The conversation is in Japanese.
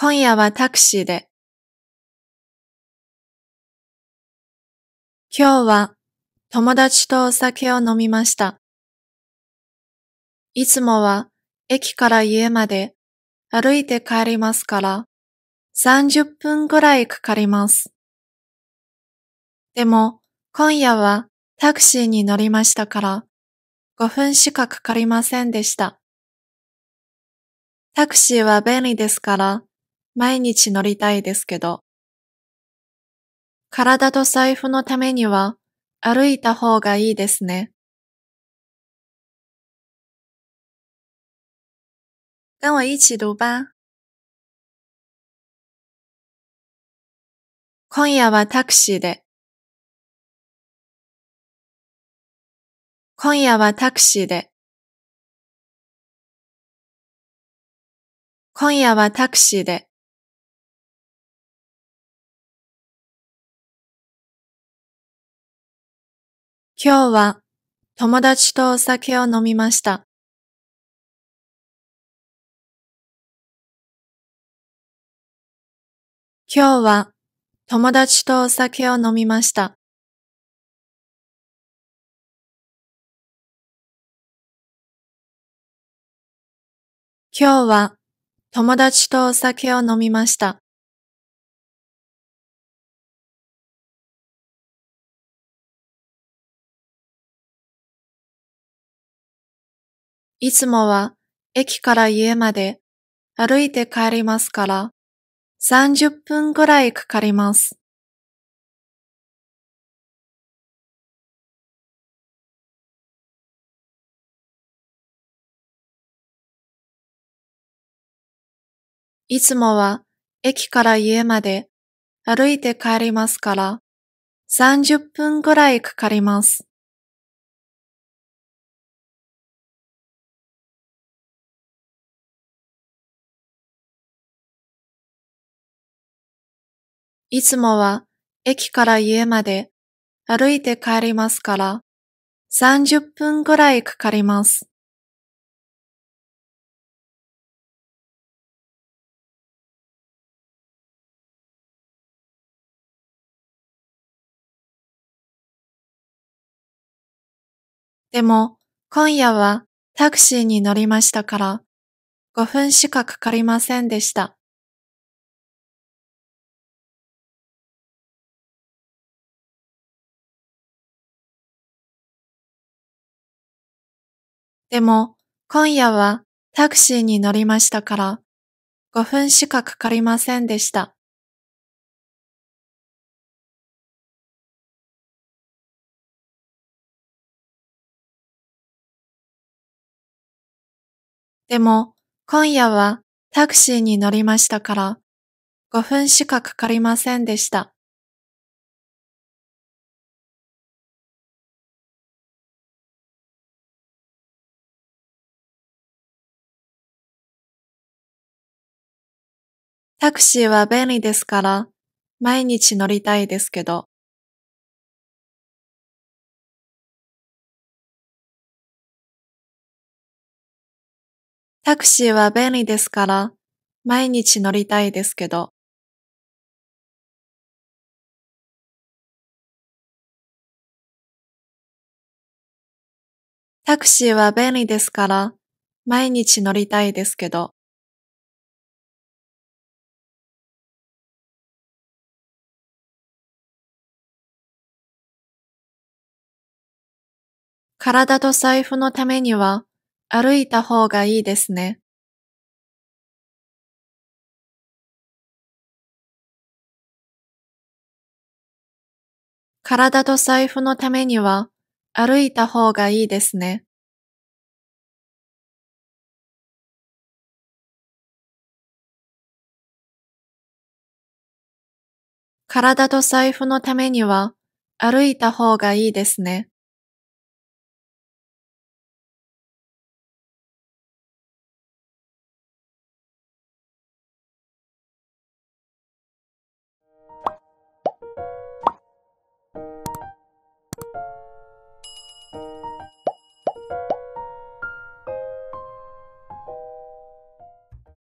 今夜はタクシーで。今日は友達とお酒を飲みました。いつもは駅から家まで歩いて帰りますから30分ぐらいかかります。でも今夜はタクシーに乗りましたから5分しかかかりませんでした。タクシーは便利ですから毎日乗りたいですけど。体と財布のためには歩いた方がいいですね。跟我一起读吧。今夜はタクシーで。今夜はタクシーで。今夜はタクシーで。今日は友達とお酒を飲みました。今日は友達とお酒を飲みました。今日は友達とお酒を飲みました。いつもは駅から家まで歩いて帰りますから30分ぐらいかかります。いつもは駅から家まで歩いて帰りますから30分ぐらいかかります。いつもは駅から家まで歩いて帰りますから30分ぐらいかかります。でも今夜はタクシーに乗りましたから5分しかかかりませんでした。でも、今夜はタクシーに乗りましたから、5分しかかかりませんでした。でも、今夜はタクシーに乗りましたから、5分しかかかりませんでした。タクシーは便利ですから、毎日乗りたいですけど。タクシーは便利ですから、毎日乗りたいですけど。タクシーは便利ですから、毎日乗りたいですけど。体と財布のためには歩いた方がいいですね。体と財布のためには歩いた方がいいですね。体と財布のためには歩いた方がいいですね。あ